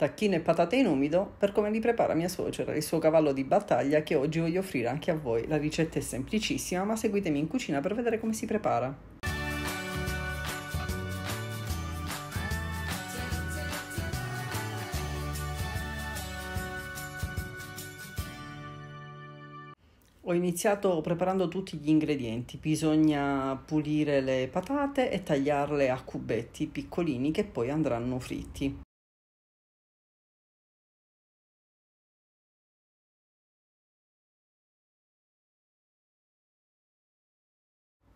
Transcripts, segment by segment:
tacchino e patate in umido per come li prepara mia suocera, il suo cavallo di battaglia che oggi voglio offrire anche a voi. La ricetta è semplicissima, ma seguitemi in cucina per vedere come si prepara. Ho iniziato preparando tutti gli ingredienti, bisogna pulire le patate e tagliarle a cubetti piccolini che poi andranno fritti.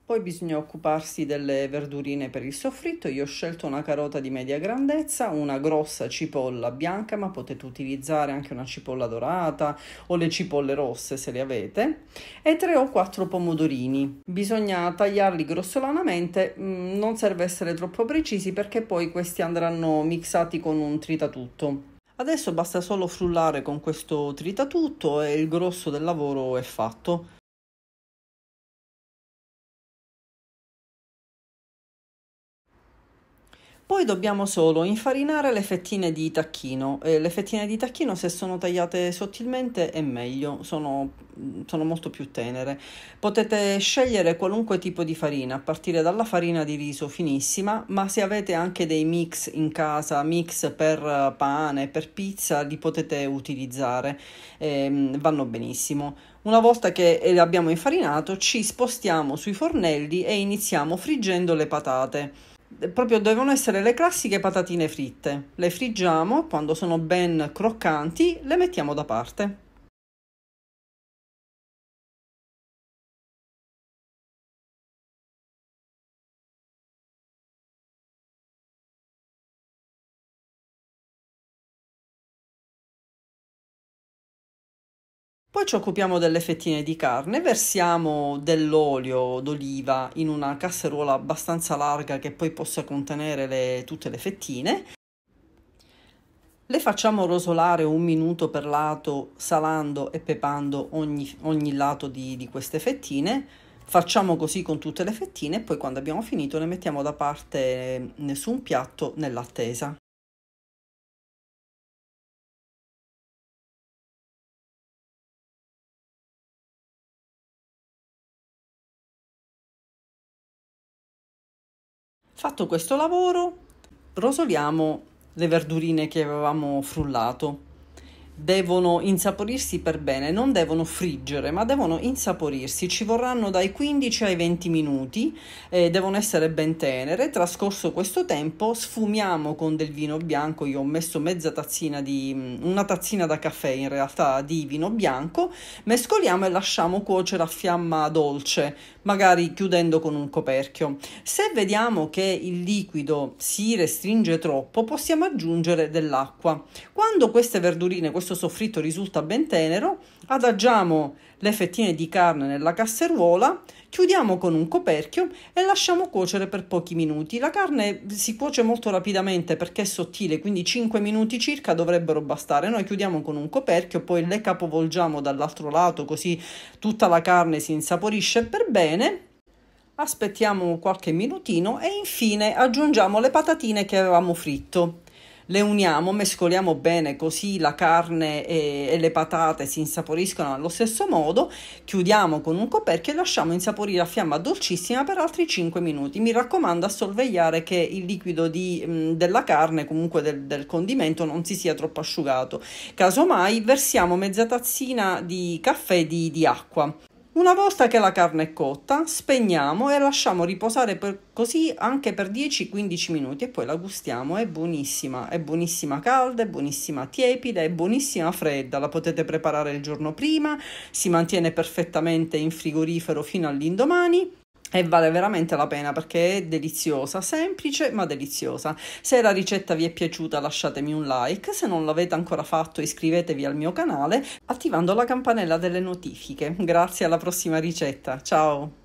Poi bisogna occuparsi delle verdurine per il soffritto. Io ho scelto una carota di media grandezza, una grossa cipolla bianca, ma potete utilizzare anche una cipolla dorata o le cipolle rosse se le avete, e tre o quattro pomodorini. Bisogna tagliarli grossolanamente, mm, non serve essere troppo precisi perché poi questi andranno mixati con un tritatutto. Adesso basta solo frullare con questo tritatutto e il grosso del lavoro è fatto. Poi dobbiamo solo infarinare le fettine di tacchino. Eh, le fettine di tacchino se sono tagliate sottilmente è meglio, sono, mm, sono, molto più tenere. Potete scegliere qualunque tipo di farina, a partire dalla farina di riso finissima, ma se avete anche dei mix in casa, mix per eh, pane, per pizza, li potete utilizzare, eh, vanno benissimo. Una volta che eh, abbiamo infarinato ci spostiamo sui fornelli e iniziamo friggendo le patate proprio devono essere le classiche patatine fritte. Le friggiamo, quando sono ben croccanti le mettiamo da parte. Poi ci occupiamo delle fettine di carne, versiamo dell'olio d'oliva in una casseruola abbastanza larga che poi possa contenere le, tutte le fettine. Le facciamo rosolare un minuto per lato, salando e pepando ogni, ogni lato di, di queste fettine. Facciamo così con tutte le fettine e poi quando abbiamo finito le mettiamo da parte eh, su un piatto nell'attesa. Fatto questo lavoro, rosoliamo le verdurine che avevamo frullato devono insaporirsi per bene, non devono friggere, ma devono insaporirsi. Ci vorranno dai 15 ai 20 minuti, eh, devono essere ben tenere. Trascorso questo tempo, sfumiamo con del vino bianco. Io ho messo mezza tazzina di mm, una tazzina da caffè in realtà di vino bianco, mescoliamo e lasciamo cuocere a fiamma dolce, magari chiudendo con un coperchio. Se vediamo che il liquido si restringe troppo, possiamo aggiungere dell'acqua. Quando queste verdurine, questo soffritto risulta ben tenero, adagiamo le fettine di carne nella casseruola, chiudiamo con un coperchio e lasciamo cuocere per pochi minuti. La carne si cuoce molto rapidamente perché è sottile, quindi 5 minuti circa dovrebbero bastare. Noi chiudiamo con un coperchio, poi le capovolgiamo dall'altro lato così tutta la carne si insaporisce per bene aspettiamo qualche minutino e infine aggiungiamo le patatine che avevamo fritto le uniamo, mescoliamo bene così la carne e, e le patate si insaporiscono allo stesso modo, chiudiamo con un coperchio e lasciamo insaporire a fiamma dolcissima per altri 5 minuti. Mi raccomando a sorvegliare che il liquido di, mh, della carne, comunque del, del condimento, non si sia troppo asciugato. Casomai versiamo mezza tazzina di caffè di, di acqua. Una volta che la carne è cotta, spegniamo e lasciamo riposare per, così anche per 10-15 minuti e poi la gustiamo, è buonissima, è buonissima calda, è buonissima tiepida, è buonissima fredda, la potete preparare il giorno prima, si mantiene perfettamente in frigorifero fino all'indomani e vale veramente la pena perché è deliziosa, semplice ma deliziosa. Se la ricetta vi è piaciuta lasciatemi un like, se non l'avete ancora fatto iscrivetevi al mio canale attivando la campanella delle notifiche. Grazie alla prossima ricetta, ciao!